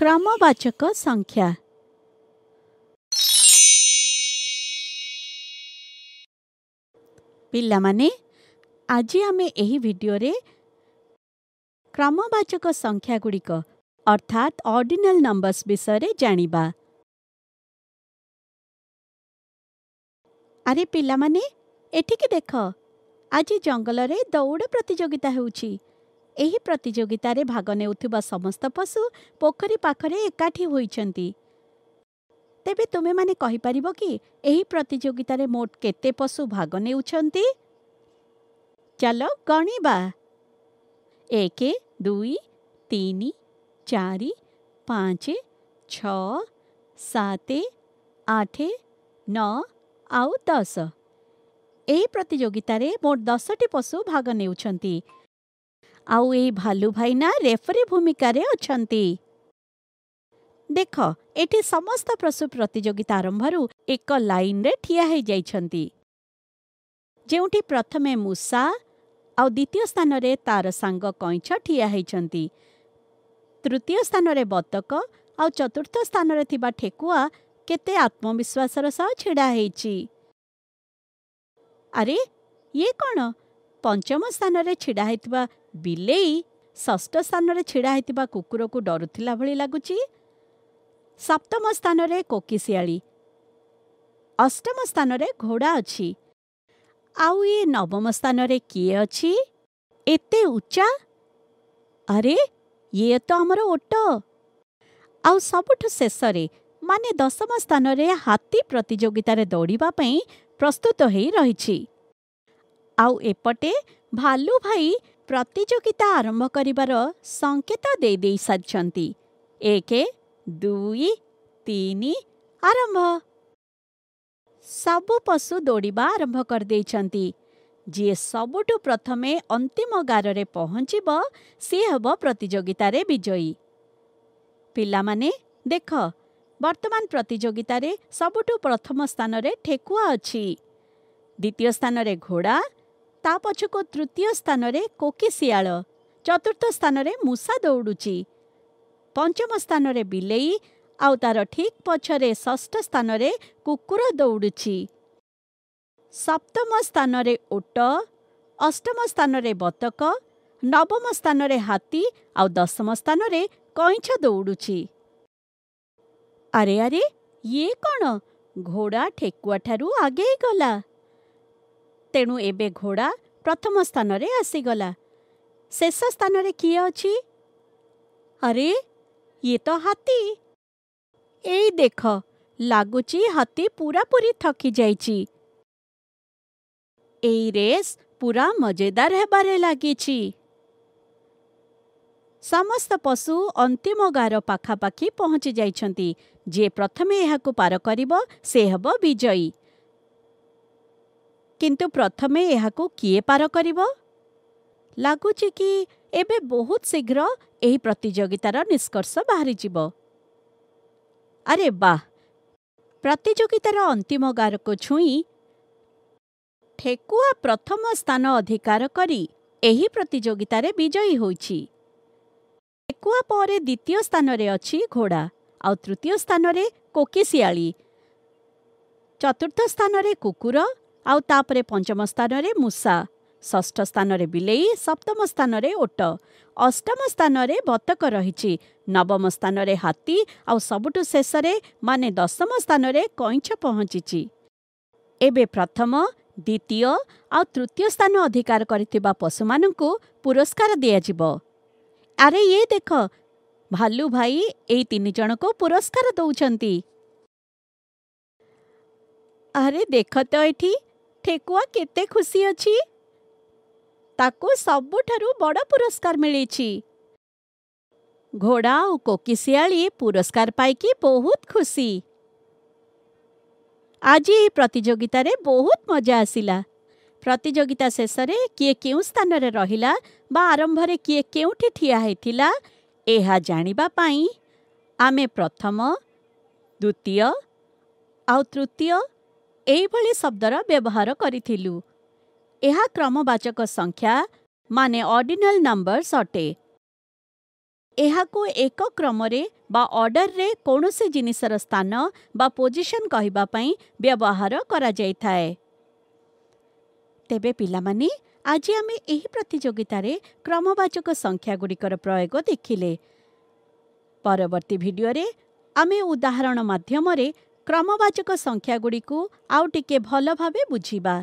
क्रमवाचक संख्या ପିଲାମାନେ ଆଜି ଆମେ ଏହି ଭିଡ଼ିଓରେ କ୍ରମବାଚକ ସଂଖ୍ୟାଗୁଡ଼ିକ ଅର୍ଥାତ୍ ଅର୍ଡିନାଲ ନମ୍ବର୍ସ ବିଷୟରେ ଜାଣିବା ଆରେ ପିଲାମାନେ ଏଠିକି ଦେଖ ଆଜି ଜଙ୍ଗଲରେ ଦୌଡ଼ ପ୍ରତିଯୋଗିତା ହେଉଛି ଏହି ପ୍ରତିଯୋଗିତାରେ ଭାଗ ନେଉଥିବା ସମସ୍ତ ପଶୁ ପୋଖରୀ ପାଖରେ ଏକାଠି ହୋଇଛନ୍ତି ତେବେ ତୁମେମାନେ କହିପାରିବ କି ଏହି ପ୍ରତିଯୋଗିତାରେ ମୋଟ କେତେ ପଶୁ ଭାଗ ନେଉଛନ୍ତି ଚାଲ ଗଣିବା ଏକ ଦୁଇ ତିନି ଚାରି ପାଞ୍ଚ ଛଅ ସାତ ଆଠ ନଅ ଆଉ ଦଶ ଏହି ପ୍ରତିଯୋଗିତାରେ ମୋଟ ଦଶଟି ପଶୁ ଭାଗ ନେଉଛନ୍ତି ଆଉ ଏଇ ଭାଲୁ ଭାଇନା ରେଫରି ଭୂମିକାରେ ଅଛନ୍ତି ଦେଖ ଏଠି ସମସ୍ତ ପ୍ରଶୁ ପ୍ରତିଯୋଗିତା ଆରମ୍ଭରୁ ଏକ ଲାଇନରେ ଠିଆ ହୋଇଯାଇଛନ୍ତି ଯେଉଁଠି ପ୍ରଥମେ ମୂଷା ଆଉ ଦ୍ୱିତୀୟ ସ୍ଥାନରେ ତାର ସାଙ୍ଗ କଇଁଛ ଠିଆ ହୋଇଛନ୍ତି ତୃତୀୟ ସ୍ଥାନରେ ବତକ ଆଉ ଚତୁର୍ଥ ସ୍ଥାନରେ ଥିବା ଠେକୁଆ କେତେ ଆତ୍ମବିଶ୍ୱାସର ସହ ଛିଡ଼ା ହୋଇଛି ଆରେ ଇଏ କ'ଣ ପଞ୍ଚମ ସ୍ଥାନରେ ଛିଡ଼ା ହୋଇଥିବା ବିଲେଇ ଷଷ୍ଠ ସ୍ଥାନରେ ଛିଡ଼ା ହୋଇଥିବା କୁକୁରକୁ ଡରୁଥିଲା ଭଳି ଲାଗୁଛି ସପ୍ତମ ସ୍ଥାନରେ କୋକିଶିଆଳି ଅଷ୍ଟମ ସ୍ଥାନରେ ଘୋଡ଼ା ଅଛି ଆଉ ଏ ନବମ ସ୍ଥାନରେ କିଏ ଅଛି ଏତେ ଉଚ୍ଚା ଆରେ ଇଏ ତ ଆମର ଓଟ ଆଉ ସବୁଠୁ ଶେଷରେ ମାନେ ଦଶମ ସ୍ଥାନରେ ହାତୀ ପ୍ରତିଯୋଗିତାରେ ଦୌଡ଼ିବା ପାଇଁ ପ୍ରସ୍ତୁତ ହୋଇ ରହିଛି ଆଉ ଏପଟେ ଭାଲୁ ଭାଇ ପ୍ରତିଯୋଗିତା ଆରମ୍ଭ କରିବାର ସଙ୍କେତ ଦେଇଦେଇ ସାରିଛନ୍ତି ଏକ ଦୁଇ ତିନି ଆରମ୍ଭ ସବୁ ପଶୁ ଦୌଡ଼ିବା ଆରମ୍ଭ କରିଦେଇଛନ୍ତି ଯିଏ ସବୁଠୁ ପ୍ରଥମେ ଅନ୍ତିମ ଗାରରେ ପହଞ୍ଚିବ ସିଏ ହେବ ପ୍ରତିଯୋଗିତାରେ ବିଜୟୀ ପିଲାମାନେ ଦେଖ ବର୍ତ୍ତମାନ ପ୍ରତିଯୋଗିତାରେ ସବୁଠୁ ପ୍ରଥମ ସ୍ଥାନରେ ଠେକୁଆ ଅଛି ଦ୍ୱିତୀୟ ସ୍ଥାନରେ ଘୋଡ଼ା ତା ପଛକୁ ତୃତୀୟ ସ୍ଥାନରେ କୋକିଶିଆଳ ଚତୁର୍ଥ ସ୍ଥାନରେ ମୂଷା ଦୌଡ଼ୁଛି ପଞ୍ଚମ ସ୍ଥାନରେ ବିଲେଇ ଆଉ ତାର ଠିକ୍ ପଛରେ ଷଷ୍ଠ ସ୍ଥାନରେ କୁକୁର ଦୌଡ଼ୁଛି ସପ୍ତମ ସ୍ଥାନରେ ଓଟ ଅଷ୍ଟମ ସ୍ଥାନରେ ବତକ ନବମ ସ୍ଥାନରେ ହାତୀ ଆଉ ଦଶମ ସ୍ଥାନରେ କଇଁଛ ଦୌଡ଼ୁଛି ଆରେ ଆରେ ଇଏ କ'ଣ ଘୋଡ଼ା ଠେକୁଆଠାରୁ ଆଗେଇ ଗଲା ତେଣୁ ଏବେ ଘୋଡ଼ା ପ୍ରଥମ ସ୍ଥାନରେ ଆସିଗଲା ଶେଷ ସ୍ଥାନରେ କିଏ ଅଛି ଆରେ ଇଏ ତ ହାତୀ ଏଇ ଦେଖ ଲାଗୁଛି ହାତୀ ପୁରାପୁରି ଥକି ଯାଇଛି ଏଇ ରେସ୍ ପୁରା ମଜେଦାର ହେବାରେ ଲାଗିଛି ସମସ୍ତ ପଶୁ ଅନ୍ତିମ ଗାର ପାଖାପାଖି ପହଞ୍ଚି ଯାଇଛନ୍ତି ଯିଏ ପ୍ରଥମେ ଏହାକୁ ପାର କରିବ ସେ ହେବ ବିଜୟୀ କିନ୍ତୁ ପ୍ରଥମେ ଏହାକୁ କିଏ ପାର କରିବ ଲାଗୁଛି କି ଏବେ ବହୁତ ଶୀଘ୍ର ଏହି ପ୍ରତିଯୋଗିତାର ନିଷ୍କର୍ଷ ବାହାରିଯିବ ଆରେ ବାଃ ପ୍ରତିଯୋଗିତାର ଅନ୍ତିମ ଗାରକୁ ଛୁଇଁ ଠେକୁଆ ପ୍ରଥମ ସ୍ଥାନ ଅଧିକାର କରି ଏହି ପ୍ରତିଯୋଗିତାରେ ବିଜୟୀ ହୋଇଛି ଠେକୁଆ ପରେ ଦ୍ୱିତୀୟ ସ୍ଥାନରେ ଅଛି ଘୋଡ଼ା ଆଉ ତୃତୀୟ ସ୍ଥାନରେ କୋକିଶିଆଳି ଚତୁର୍ଥ ସ୍ଥାନରେ କୁକୁର ଆଉ ତାପରେ ପଞ୍ଚମ ସ୍ଥାନରେ ମୂଷା ଷଷ୍ଠ ସ୍ଥାନରେ ବିଲେଇ ସପ୍ତମ ସ୍ଥାନରେ ଓଟ ଅଷ୍ଟମ ସ୍ଥାନରେ ବତକ ରହିଛି ନବମ ସ୍ଥାନରେ ହାତୀ ଆଉ ସବୁଠୁ ଶେଷରେ ମାନେ ଦଶମ ସ୍ଥାନରେ କଇଁଛ ପହଞ୍ଚିଛି ଏବେ ପ୍ରଥମ ଦ୍ୱିତୀୟ ଆଉ ତୃତୀୟ ସ୍ଥାନ ଅଧିକାର କରିଥିବା ପଶୁମାନଙ୍କୁ ପୁରସ୍କାର ଦିଆଯିବ ଆରେ ଇଏ ଦେଖ ଭାଲୁ ଭାଇ ଏଇ ତିନି ଜଣଙ୍କୁ ପୁରସ୍କାର ଦେଉଛନ୍ତି ଆରେ ଦେଖ ତ ଏଠି ଠେକୁଆ କେତେ ଖୁସି ଅଛି ତାକୁ ସବୁଠାରୁ ବଡ଼ ପୁରସ୍କାର ମିଳିଛି ଘୋଡ଼ା ଆଉ କୋକିଶିଆଳି ପୁରସ୍କାର ପାଇକି ବହୁତ ଖୁସି ଆଜି ଏହି ପ୍ରତିଯୋଗିତାରେ ବହୁତ ମଜା ଆସିଲା ପ୍ରତିଯୋଗିତା ଶେଷରେ କିଏ କେଉଁ ସ୍ଥାନରେ ରହିଲା ବା ଆରମ୍ଭରେ କିଏ କେଉଁଠି ଠିଆ ହୋଇଥିଲା ଏହା ଜାଣିବା ପାଇଁ ଆମେ ପ୍ରଥମ ଦ୍ୱିତୀୟ ଆଉ ତୃତୀୟ भरि शब्द र व्यवहार एहा क्रमवाचक संख्या मडिनाल नम्बरस अटे यहाँ एक क्रम अर्डरे कि जिनिस स्थान वा पोजिसन कहाँ व्यवहार गराइ तेह्र पहिला आज आम प्रतियोगित क्रमवाचक संख्या गुडिकर प्रयोग देखि भिडियो आमे उदाहरण माध्यम କ୍ରମବାଚକ ସଂଖ୍ୟାଗୁଡ଼ିକୁ ଆଉ ଟିକେ ଭଲ ଭାବେ ବୁଝିବା